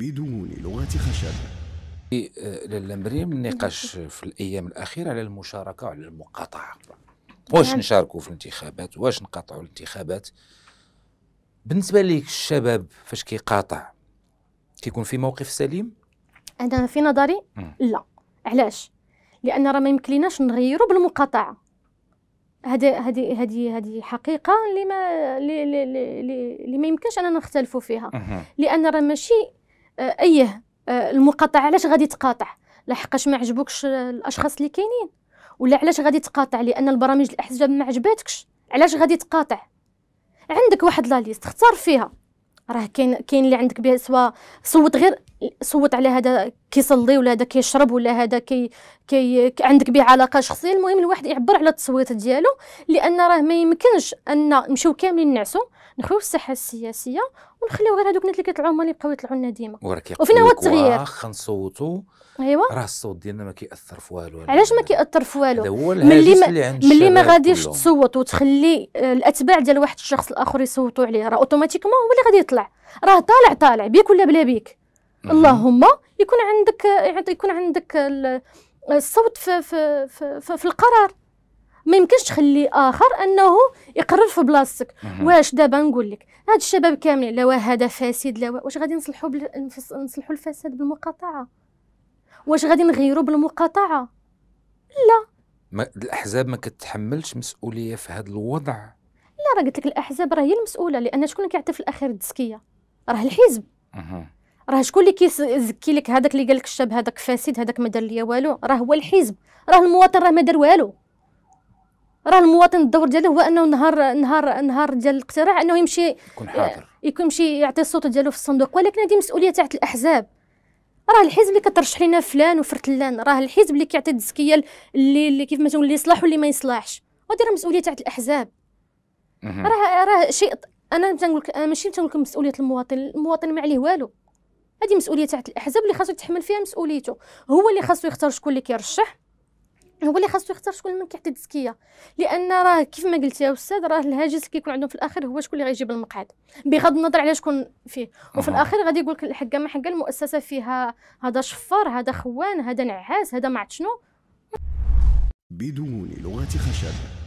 بدون لغة خشب آه، للمريم النقاش في الأيام الأخيرة على المشاركة وعلى المقاطعة واش نعم. نشاركوا في الانتخابات واش نقاطعوا الانتخابات بالنسبة لك الشباب فاش كيقاطع كيكون في موقف سليم أنا في نظري لا علاش لأن راه ما يمكنناش نغيروا بالمقاطعة هذه هذه هذه هذه حقيقه اللي ما اللي ما يمكنش اننا نختلفوا فيها لان راه ماشي آه، ايه آه، المقاطعه علاش غادي تقاطع لحقاش ما عجبوكش الاشخاص اللي كاينين ولا علاش غادي تقاطع لان البرامج الاحزاب ما عجباتكش علاش غادي تقاطع عندك واحد لا ليست اختار فيها راه كاين كاين اللي عندك بها سوا صوت غير صوت على هذا كيصلي ولا هذا كيشرب ولا هذا كي, كي عندك به علاقه شخصيه المهم الواحد يعبر على التصويت ديالو لان راه ما يمكنش ان نمشيو كاملين نعسو نخويو الساحه السياسيه ونخليو غير هذوك الناس اللي كيطلعوا هما اللي يبقاو يطلعوا لنا ديما وفين هو التغيير واخا نصوتوا ايوا راه الصوت ديالنا ما كياثر في والو علاش ما كياثر في والو ملي ما ملي ما غاديش تصوت وتخلي آه، الاتباع ديال واحد الشخص الاخر يصوتوا عليه راه اوتوماتيكمون هو اللي غادي يطلع راه طالع طالع بيك ولا بلا بيك اللهم يكون عندك يكون عندك الصوت في في في, في, في القرار ما يمكنش تخلي اخر انه يقرر في بلاصتك واش دابا نقول لك هاد الشباب كاملين لا هذا فاسد لا واش غادي نصلحوا بل... نصلحوا الفساد بالمقاطعه واش غادي نغيروا بالمقاطعه لا ما الاحزاب ما كتحملش مسؤوليه في هذا الوضع لا راه قلت لك الاحزاب راه هي المسؤوله لان شكون كيعطي في الاخير التزكيه راه الحزب راه شكون اللي كيزكي لك هذاك اللي قال لك الشاب هذاك فاسد هذاك ما دار ليا والو راه هو الحزب راه المواطن راه ما دار والو راه المواطن الدور ديالو هو انه نهار نهار نهار ديال الاقتراع انه يمشي يكون حاضر آه، يكون يمشي يعطي الصوت ديالو في الصندوق ولكن هذه مسؤوليه تاعت الاحزاب راه الحزب اللي كترشح لنا فلان وفرتلان راه الحزب اللي كيعطي التزكيه اللي, اللي كيف ما تقول اللي يصلح واللي ما يصلحش هذه راه مسؤوليه تاعت الاحزاب راه راه شيء انا تنقول ماشي تنقول لك مسؤوليه المواطن المواطن ما عليه والو هذه مسؤوليه تاعت الاحزاب اللي خاصو يتحمل فيها مسؤوليته هو اللي خاصو يختار شكون اللي كيرشح هو اللي خاصو يختار شكون اللي كيعطي التزكيه لان راه كيف ما قلت يا استاذ راه الهاجس اللي كيكون عندهم في الاخر هو شكون اللي غيجيب المقعد بغض النظر على شكون فيه وفي الاخر غادي يقول لك الحكه ما حكه المؤسسه فيها هذا شفار هذا خوان هذا نعاس هذا ما شنو بدون لغه خشب